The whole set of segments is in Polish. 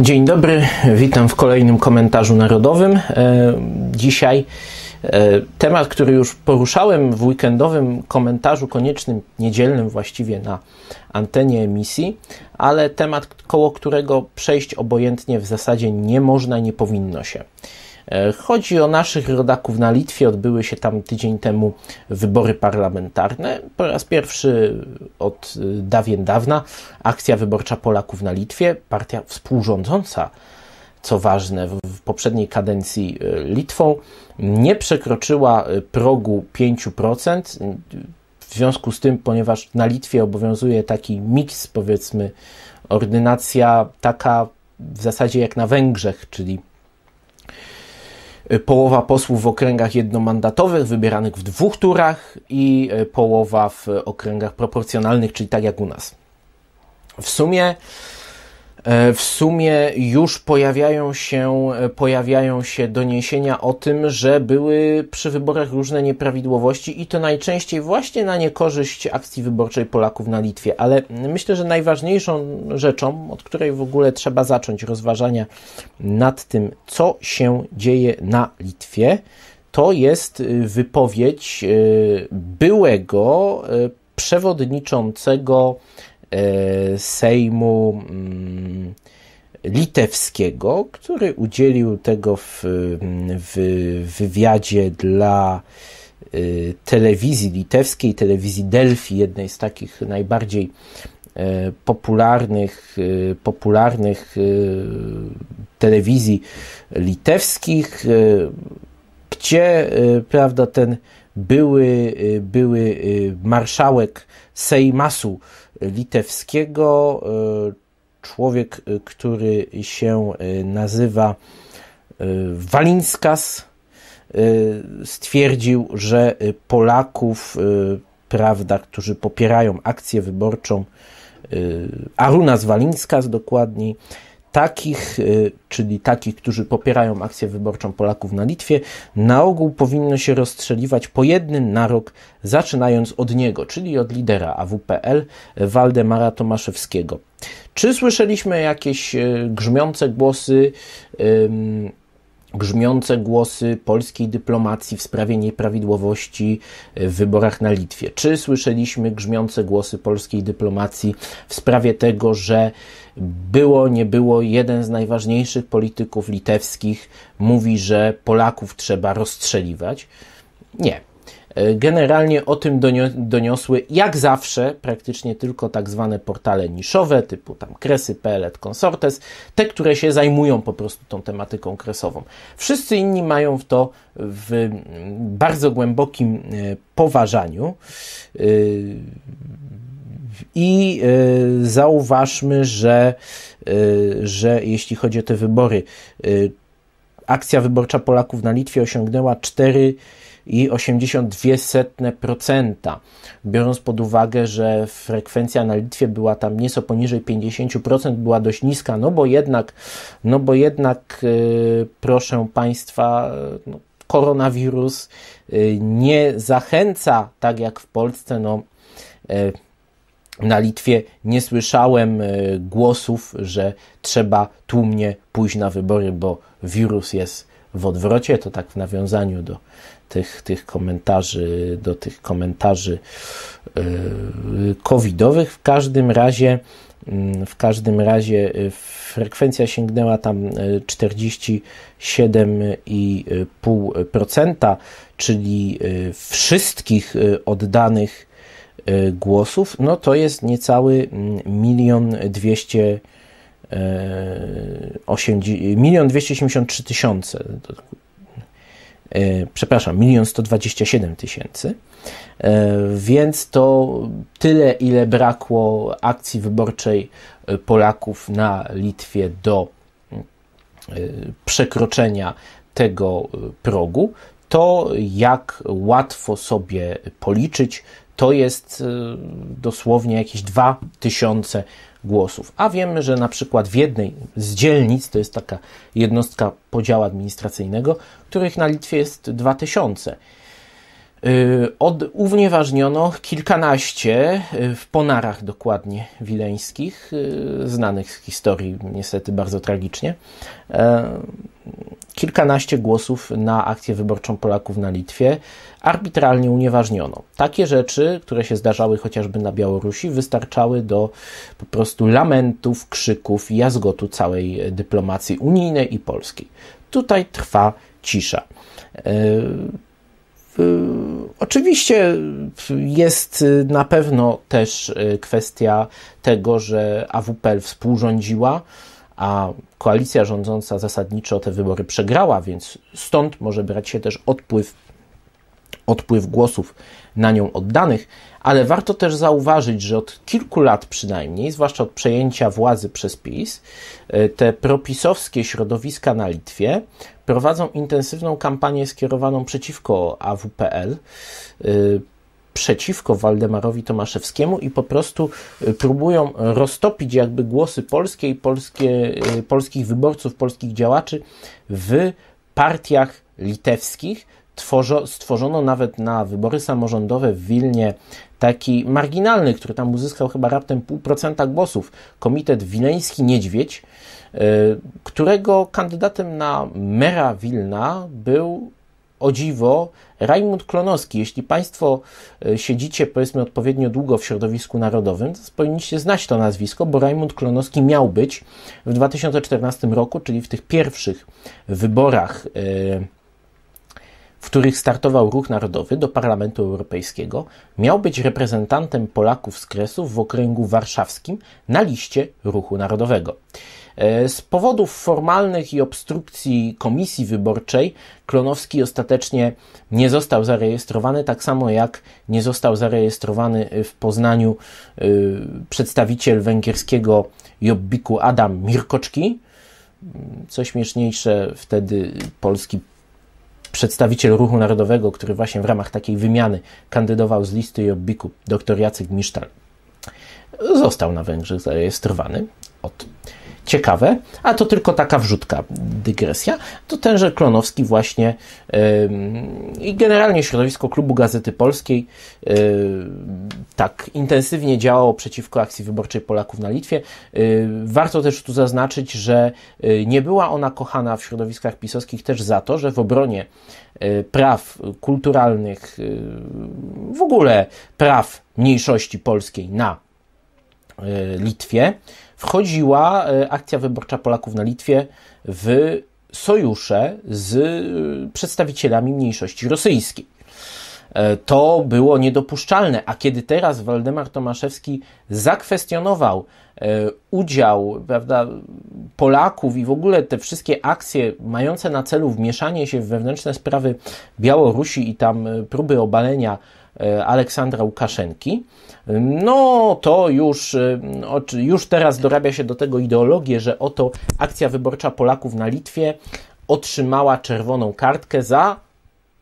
Dzień dobry, witam w kolejnym komentarzu narodowym. E, dzisiaj e, temat, który już poruszałem w weekendowym komentarzu koniecznym, niedzielnym właściwie na antenie emisji, ale temat, koło którego przejść obojętnie w zasadzie nie można, nie powinno się. E, chodzi o naszych rodaków na Litwie. Odbyły się tam tydzień temu wybory parlamentarne. Po raz pierwszy od e, dawien dawna akcja wyborcza Polaków na Litwie, partia współrządząca, co ważne, w poprzedniej kadencji e, Litwą, nie przekroczyła progu 5%. W związku z tym, ponieważ na Litwie obowiązuje taki miks, powiedzmy, ordynacja taka w zasadzie jak na Węgrzech, czyli E, połowa posłów w okręgach jednomandatowych wybieranych w dwóch turach i e, połowa w okręgach proporcjonalnych, czyli tak jak u nas. W sumie E, w sumie już pojawiają się, e, pojawiają się doniesienia o tym, że były przy wyborach różne nieprawidłowości i to najczęściej właśnie na niekorzyść akcji wyborczej Polaków na Litwie. Ale myślę, że najważniejszą rzeczą, od której w ogóle trzeba zacząć rozważania nad tym, co się dzieje na Litwie, to jest e, wypowiedź byłego przewodniczącego E, Sejmu mm, Litewskiego, który udzielił tego w, w wywiadzie dla e, telewizji litewskiej, telewizji Delphi, jednej z takich najbardziej e, popularnych, popularnych telewizji litewskich, gdzie prawda, ten były, y, były y, marszałek Sejmasu litewskiego, y, człowiek, który się nazywa Walinskas, stwierdził, że Polaków, prawda, którzy popierają akcję wyborczą, Arunas Walinskas dokładniej, takich, y, czyli takich, którzy popierają akcję wyborczą Polaków na Litwie, na ogół powinno się rozstrzeliwać po jednym na rok, zaczynając od niego, czyli od lidera AWPL Waldemara Tomaszewskiego. Czy słyszeliśmy jakieś y, grzmiące głosy brzmiące głosy polskiej dyplomacji w sprawie nieprawidłowości w wyborach na Litwie? Czy słyszeliśmy grzmiące głosy polskiej dyplomacji w sprawie tego, że było, nie było, jeden z najważniejszych polityków litewskich mówi, że Polaków trzeba rozstrzeliwać? Nie. E, generalnie o tym doniosły jak zawsze praktycznie tylko tak zwane portale niszowe typu tam kresy.pl, konsortes, te, które się zajmują po prostu tą tematyką kresową. Wszyscy inni mają w to w bardzo głębokim e, poważaniu. E, I zauważmy, że, że jeśli chodzi o te wybory, Akcja wyborcza Polaków na Litwie osiągnęła 4,82 biorąc pod uwagę, że frekwencja na Litwie była tam nieco poniżej 50%, była dość niska, no bo jednak, no bo jednak yy, proszę Państwa, y, no, koronawirus yy, nie zachęca, tak jak w Polsce, no, yy, na Litwie nie słyszałem e, głosów, że trzeba tłumnie pójść na wybory, bo wirus jest w odwrocie. To tak w nawiązaniu do tych, tych komentarzy, do tych komentarzy e, covidowych. W każdym razie, mm, w każdym razie e, frekwencja sięgnęła tam 47,5%, czyli wszystkich oddanych E, głosów, no to jest niecały mm, milion dwieście 1 e, 273 tysiące, tak, e, przepraszam, dwadzieścia siedem tysięcy, więc to tyle, ile brakło akcji wyborczej Polaków na Litwie do mm, przekroczenia tego progu, to jak łatwo sobie policzyć, to jest y, dosłownie jakieś 2000 głosów. A wiemy, że na przykład w jednej z dzielnic, to jest taka jednostka podziału administracyjnego, których na Litwie jest 2000. Y, od, unieważniono kilkanaście, y, w Ponarach dokładnie, wileńskich, y, znanych z historii niestety bardzo tragicznie, kilkanaście głosów na akcję wyborczą Polaków na Litwie arbitralnie unieważniono. Takie rzeczy, które się zdarzały chociażby na Białorusi, wystarczały do po prostu lamentów, krzyków jazgotu całej dyplomacji unijnej i polskiej. Tutaj trwa cisza. Y, oczywiście jest y, na pewno też y, kwestia tego, że AWPL współrządziła, a koalicja rządząca zasadniczo te wybory przegrała, więc stąd może brać się też odpływ odpływ głosów na nią oddanych, ale warto też zauważyć, że od kilku lat przynajmniej, zwłaszcza od przejęcia władzy przez PiS, e, te propisowskie środowiska na Litwie prowadzą intensywną kampanię skierowaną przeciwko AWPL, e, przeciwko Waldemarowi Tomaszewskiemu i po prostu e, próbują roztopić jakby głosy polskie i polskie, polskich wyborców, polskich działaczy w partiach litewskich, Tworzo, stworzono nawet na wybory samorządowe w Wilnie taki marginalny, który tam uzyskał chyba raptem 0,5% głosów, komitet Wileński Niedźwiedź, e, którego kandydatem na mera Wilna był o dziwo Rajmund Klonowski. Jeśli Państwo e, siedzicie powiedzmy odpowiednio długo w środowisku narodowym, to powinniście znać to nazwisko, bo Rajmund Klonowski miał być w 2014 roku, czyli w tych pierwszych wyborach. Yy, w których startował Ruch Narodowy do Parlamentu Europejskiego, miał być reprezentantem Polaków z Kresów w okręgu warszawskim na liście Ruchu Narodowego. E, z powodów formalnych i obstrukcji komisji wyborczej Klonowski ostatecznie nie został zarejestrowany, tak samo jak nie został zarejestrowany w Poznaniu e, przedstawiciel węgierskiego jobbiku Adam Mirkoczki, mm, co śmieszniejsze, wtedy polski przedstawiciel ruchu narodowego, który właśnie w ramach takiej wymiany kandydował z listy Jobbiku, dr Jacek Misztal, został na Węgrzech zarejestrowany od ciekawe, a to tylko taka wrzutka, dygresja, to tenże Klonowski właśnie yy, i generalnie środowisko Klubu Gazety Polskiej yy, tak intensywnie działało przeciwko akcji wyborczej Polaków na Litwie. Yy, warto też tu zaznaczyć, że nie była ona kochana w środowiskach pisowskich też za to, że w obronie praw kulturalnych, w ogóle praw mniejszości polskiej na Litwie, wchodziła e, akcja wyborcza Polaków na Litwie w sojusze z e, przedstawicielami mniejszości rosyjskiej. E, to było niedopuszczalne, a kiedy teraz Waldemar Tomaszewski zakwestionował udział prawda, Polaków i w ogóle te wszystkie akcje mające na celu wmieszanie się w wewnętrzne sprawy Białorusi i tam próby obalenia E, Aleksandra Łukaszenki, no to już, e, już teraz dorabia się do tego ideologię, że oto akcja wyborcza Polaków na Litwie otrzymała czerwoną kartkę za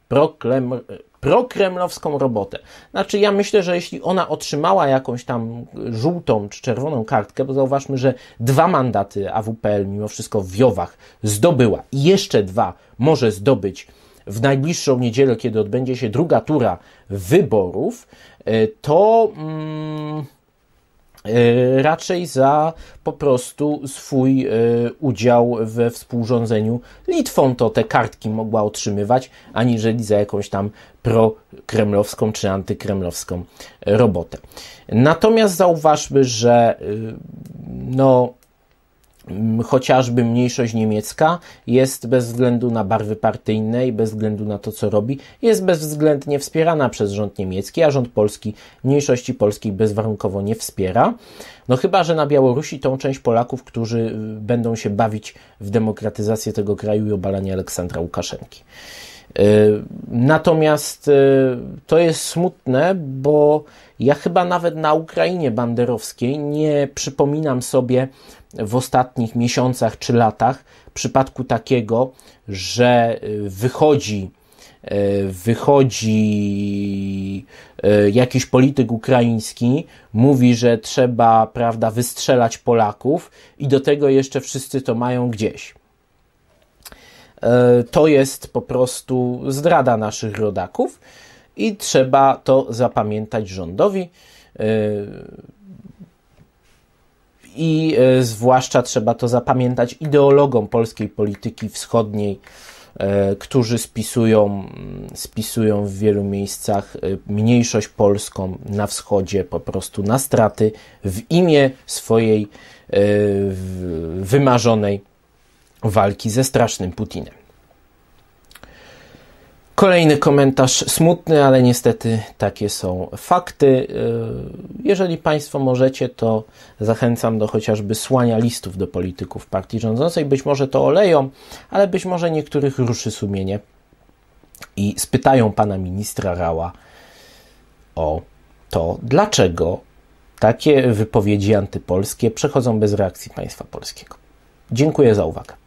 proklem, e, prokremlowską robotę. Znaczy, ja myślę, że jeśli ona otrzymała jakąś tam żółtą czy czerwoną kartkę, bo zauważmy, że dwa mandaty AWPL mimo wszystko w Jowach zdobyła i jeszcze dwa może zdobyć w najbliższą niedzielę, kiedy odbędzie się druga tura wyborów, e, to mm, e, raczej za po prostu swój e, udział we współrządzeniu Litwą to te kartki mogła otrzymywać, aniżeli za jakąś tam prokremlowską czy antykremlowską robotę. Natomiast zauważmy, że no Mm, chociażby mniejszość niemiecka jest bez względu na barwy partyjne i bez względu na to, co robi, jest bezwzględnie wspierana przez rząd niemiecki, a rząd polski mniejszości polskiej bezwarunkowo nie wspiera. No chyba, że na Białorusi tą część Polaków, którzy y, będą się bawić w demokratyzację tego kraju i obalanie Aleksandra Łukaszenki. Y, natomiast y, to jest smutne, bo ja chyba nawet na Ukrainie banderowskiej nie przypominam sobie w ostatnich miesiącach czy latach przypadku takiego, że y, wychodzi wychodzi jakiś polityk ukraiński, mówi, że trzeba, prawda, wystrzelać Polaków i do tego jeszcze wszyscy to mają gdzieś. E, to jest po prostu zdrada naszych rodaków i trzeba to zapamiętać rządowi. E, I e, zwłaszcza trzeba to zapamiętać ideologom polskiej polityki wschodniej, którzy spisują, spisują w wielu miejscach mniejszość polską na wschodzie po prostu na straty w imię swojej wymarzonej walki ze strasznym Putinem. Kolejny komentarz smutny, ale niestety takie są fakty. E, jeżeli Państwo możecie, to zachęcam do chociażby słania listów do polityków partii rządzącej. Być może to oleją, ale być może niektórych ruszy sumienie i spytają pana ministra Rała o to, dlaczego takie wypowiedzi antypolskie przechodzą bez reakcji państwa polskiego. Dziękuję za uwagę.